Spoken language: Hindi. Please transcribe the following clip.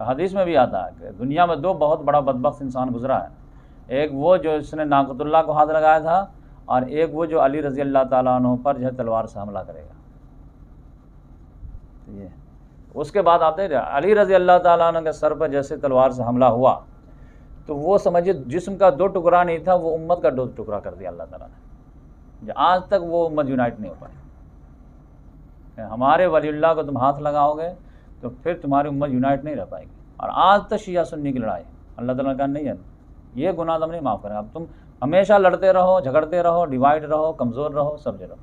तो हदीस में भी आता है कि दुनिया में दो बहुत बड़ा बदबक इंसान गुजरा है एक वो जो इसने नाकतुल्ला को हाथ लगाया था और एक वो जो अली रज़ी अल्लाह तु पर जो है तलवार से हमला करेगा तो ये उसके बाद आते अली रज़ी अल्लाह तु के सर पर जैसे तलवार से हमला हुआ तो वो समझिए जिसम का दो टुकड़ा नहीं था वो उम्मत का दो टुकड़ा कर दिया अल्लाह ताला ने आज तक वो उम्मत यूनाइट नहीं हो पाई हमारे वलील्ला को तुम हाथ लगाओगे तो फिर तुम्हारी उम्मत यूनाइट नहीं रह पाएगी और आज तक शिया सुन्नी की लड़ाई अल्लाह तला का नहीं है ये गुनाह तुम नहीं माफ़ करें अब तुम हमेशा लड़ते रहो झगड़ते रहो डिवाइड रहो कमज़ोर रहो सब रहो